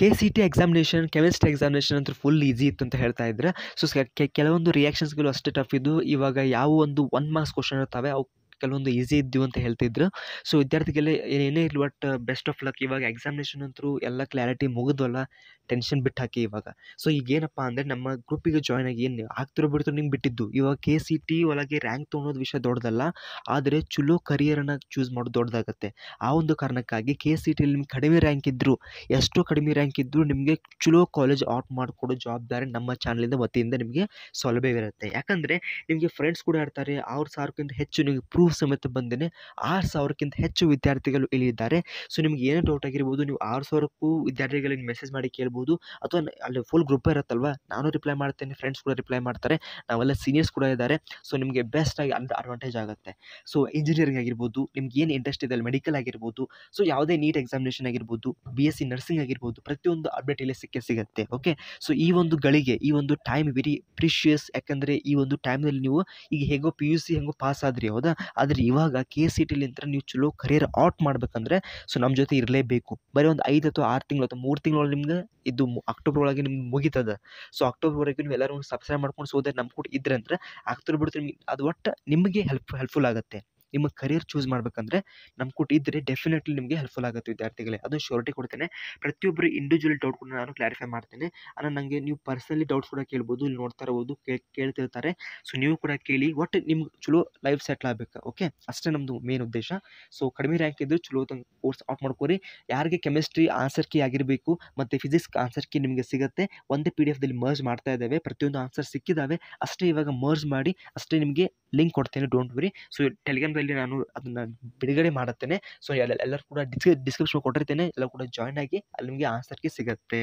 K C T examination chemistry examination ಅಂತೂ full easy ಇತ್ತು ಅಂತ ಹೇಳ್ತಾ ಇದ್ದರೆ ಸೊ ಕೆಲವೊಂದು ರಿಯಾಕ್ಷನ್ಸ್ಗಳು ಅಷ್ಟೇ ಟಫ್ ಇದ್ದು ಇವಾಗ ಯಾವ ಒಂದು ಒನ್ ಮಾರ್ಕ್ಸ್ ಕ್ವಶನ್ ಇರ್ತವೆ ಅವು ಕೆಲವೊಂದು ಈಸಿ ಇದ್ದು ಅಂತ ಹೇಳ್ತಿದ್ರು ಸೊ ವಿದ್ಯಾರ್ಥಿಗಳೇ ಏನೇ ಇರಲಿ ಬಟ್ ಬೆಸ್ಟ್ ಆಫ್ ಲಕ್ ಇವಾಗ ಎಕ್ಸಾಮಿನೇಷನ್ ಅಂತೂ ಎಲ್ಲ ಕ್ಲಾರಿಟಿ ಮುಗಿದ್ವಲ್ಲ ಟೆನ್ಷನ್ ಬಿಟ್ಟು ಹಾಕಿ ಇವಾಗ ಸೊ ಈಗೇನಪ್ಪ ಅಂದರೆ ನಮ್ಮ ಗ್ರೂಪಿಗೆ ಜಾಯ್ನ್ ಆಗಿ ಏನು ಆಗ್ತಿರೋ ಬಿಡ್ತು ನಿಮ್ಗೆ ಬಿಟ್ಟಿದ್ದು ಇವಾಗ ಕೆ ಸಿ ಟಿ ಒಳಗೆ ರ್ಯಾಂಕ್ ತೊಗೊಳೋದು ವಿಷಯ ದೊಡ್ಡದಲ್ಲ ಆದರೆ ಚಲೋ ಕರಿಯರನ್ನು ಚೂಸ್ ಮಾಡೋದು ದೊಡ್ಡದಾಗುತ್ತೆ ಆ ಒಂದು ಕಾರಣಕ್ಕಾಗಿ ಕೆ ಸಿ ಟಿಲಿ ನಿಮ್ಗೆ ಕಡಿಮೆ ರ್ಯಾಂಕ್ ಇದ್ದರೂ ಎಷ್ಟು ಕಡಿಮೆ ರ್ಯಾಂಕ್ ಇದ್ದರೂ ನಿಮಗೆ ಚಲೋ ಕಾಲೇಜ್ ಆಟ್ ಮಾಡಿಕೊಡೋ ಜವಾಬ್ದಾರಿ ನಮ್ಮ ಚಾನಲಿಂದ ವತಿಯಿಂದ ನಿಮಗೆ ಸೌಲಭ್ಯವಿರುತ್ತೆ ಯಾಕಂದರೆ ನಿಮಗೆ ಫ್ರೆಂಡ್ಸ್ ಕೂಡ ಇರ್ತಾರೆ ಅವ್ರ ಸಾರ್ಕಿಂತ ಹೆಚ್ಚು ನಿಮಗೆ ಪ್ರೂಫ್ ಸಮೇತ ಬಂದೇನೆ ಆರು ಸಾವಿರಕ್ಕಿಂತ ಹೆಚ್ಚು ವಿದ್ಯಾರ್ಥಿಗಳು ಇಳಿದಿದ್ದಾರೆ ಸೊ ನಿಮ್ಗೆ ಏನೇ ಡೌಟ್ ಆಗಿರ್ಬೋದು ನೀವು ಆರು ಸಾವಿರಕ್ಕೂ ವಿದ್ಯಾರ್ಥಿಗಳಿಗೆ ಮೆಸೇಜ್ ಮಾಡಿ ಕೇಳ್ಬೋದು ಅಥವಾ ಅಲ್ಲಿ ಫುಲ್ ಗ್ರೂಪ್ ಇರುತ್ತಲ್ವ ನಾನು ರಿಪ್ಲೈ ಮಾಡ್ತೇನೆ ಫ್ರೆಂಡ್ಸ್ ಕೂಡ ರಿಪ್ಲೈ ಮಾಡ್ತಾರೆ ನಾವೆಲ್ಲ ಸೀನಿಯರ್ಸ್ ಕೂಡ ಇದ್ದಾರೆ ಸೊ ನಿಮಗೆ ಆಗಿ ಆಗಿ ಅಡ್ವಾಂಟೇಜ್ ಆಗುತ್ತೆ ಸೊ ಇಂಜಿನಿಯರಿಂಗ್ ಆಗಿರ್ಬೋದು ನಿಮ್ಗೆ ಏನು ಇಂಟ್ರೆಸ್ಟ್ ಇದೆ ಅಲ್ಲಿ ಮೆಡಿಕಲ್ ಆಗಿರ್ಬೋದು ಸೊ ಯಾವುದೇ ನೀಟ್ ಎಕ್ಸಾಮಿನೇಷನ್ ಆಗಿರ್ಬೋದು ಬಿ ಎಸ್ ಸಿ ನರ್ಸಿಂಗ್ ಆಗಿರ್ಬೋದು ಪ್ರತಿಯೊಂದು ಅಪ್ಡೇಟ್ ಇಲ್ಲಿ ಸಿಕ್ಕೇ ಸಿಗುತ್ತೆ ಓಕೆ ಸೊ ಈ ಒಂದು ಗಳಿಗೆ ಈ ಒಂದು ಟೈಮ್ ವೆರಿ ಪ್ರೀಶಿಯಸ್ ಯಾಕಂದರೆ ಈ ಒಂದು ಟೈಮ್ನಲ್ಲಿ ನೀವು ಈಗ ಹೇಗೋ ಪಿ ಯು ಸಿ ಹೆಂಗೋ ಪಾಸ್ ಆದ್ರಿ ಹೌದಾ ಆದರೆ ಇವಾಗ ಕೆ ಸಿ ಟಿಲಿಂತ್ರ ನೀವು ಚಲೋ ಕರಿಯರ್ ಆಟ್ ಮಾಡಬೇಕಂದ್ರೆ ಸೊ ನಮ್ಮ ಜೊತೆ ಇರಲೇಬೇಕು ಬರೀ ಒಂದು ಐದು ಅಥವಾ ಆರು ತಿಂಗಳು ಅಥವಾ ಮೂರು ತಿಂಗಳೊಳಗೆ ನಿಮ್ಗೆ ಇದು ಅಕ್ಟೋಬರ್ ಒಳಗೆ ನಿಮ್ಗೆ ಮುಗಿತದ ಸೊ ವರೆಗೂ ನೀವು ಎಲ್ಲರೂ ಸಬ್ಸ್ಕ್ರೈಬ್ ಮಾಡ್ಕೊಂಡು ಸೋದರೆ ನಮ್ಮ ಕೂಡ ಇದ್ರಂದ್ರೆ ಆಗ್ತಿರ್ಬಿಡ್ತು ನಿಮ್ಗೆ ಅದು ಒಟ್ಟು ನಿಮಗೆ ಹೆಲ್ಪ್ ಹೆಲ್ಪ್ಫುಲ್ ಆಗುತ್ತೆ ನಿಮ್ಮ ಕರಿಯರ್ ಚೂಸ್ ಮಾಡಬೇಕಂದ್ರೆ ನಮ್ಮ ಕೂಟ ಇದ್ದರೆ ಡೆಫಿನೆಟ್ಲಿ ನಿಮಗೆ ಹೆಲ್ಪ್ಫುಲ್ ಆಗುತ್ತೆ ವಿದ್ಯಾರ್ಥಿಗಳೇ ಅದು ಶೋರಿಟಿ ಕೊಡ್ತೇನೆ ಪ್ರತಿಯೊಬ್ಬರು ಇಂಡಿವಿಜುವಲ್ ಡೌಟ್ ಕೂಡ ನಾನು ಕ್ಲಾರಿಫೈ ಮಾಡ್ತೇನೆ ಅಲ್ಲ ನನಗೆ ನೀವು ಪರ್ಸನಲಿ ಡೌಟ್ಸ್ ಕೂಡ ಕೇಳ್ಬೋದು ಇಲ್ಲಿ ನೋಡ್ತಾ ಇರ್ಬೋದು ಕೇಳ್ತಿರ್ತಾರೆ ಸೊ ನೀವು ಕೂಡ ಕೇಳಿ ಒಟ್ಟು ನಿಮ್ಗೆ ಚಲೋ ಲೈಫ್ ಸೆಟ್ಲ್ ಆಗಬೇಕು ಓಕೆ ಅಷ್ಟೇ ನಮ್ಮದು ಮೇನ್ ಉದ್ದೇಶ ಸೊ ಕಡಿಮೆ ರ್ಯಾಂಕ್ ಇದ್ದರೆ ಚಲೋ ಕೋರ್ಸ್ ಔಟ್ ಮಾಡ್ಕೊರಿ ಯಾರಿಗೆ ಕೆಮಿಸ್ಟ್ರಿ ಆನ್ಸರ್ ಕೀ ಆಗಿರಬೇಕು ಮತ್ತು ಫಿಸಿಕ್ಸ್ ಆನ್ಸರ್ ಕೀ ನಿಮಗೆ ಸಿಗುತ್ತೆ ಒಂದೇ ಪಿ ಡಿ ಎಫ್ದಲ್ಲಿ ಮರ್ಜ್ ಮಾಡ್ತಾ ಇದ್ದಾವೆ ಪ್ರತಿಯೊಂದು ಆನ್ಸರ್ ಸಿಕ್ಕಿದ್ದಾವೆ ಅಷ್ಟೇ ಇವಾಗ ಮರ್ಜ್ ಮಾಡಿ ಅಷ್ಟೇ ನಿಮಗೆ ಲಿಂಕ್ ಕೊಡ್ತೇನೆ ಡೋಂಟ್ ವರಿ ಸೊ ಅಲ್ಲಿ ನಾನು ಅದನ್ನ ಬಿಡುಗಡೆ ಮಾಡುತ್ತೇನೆ ಸೊ ಎಲ್ಲ ಎಲ್ಲರೂ ಕೂಡ ಡಿಸ್ಕ್ರಿಪ್ಷನ್ ಕೊಟ್ಟಿರ್ತೇನೆ ಎಲ್ಲ ಕೂಡ ಜಾಯ್ನ್ ಆಗಿ ಅಲ್ಲಿ ನಿಮಗೆ ಆನ್ಸರ್ಗೆ ಸಿಗುತ್ತೆ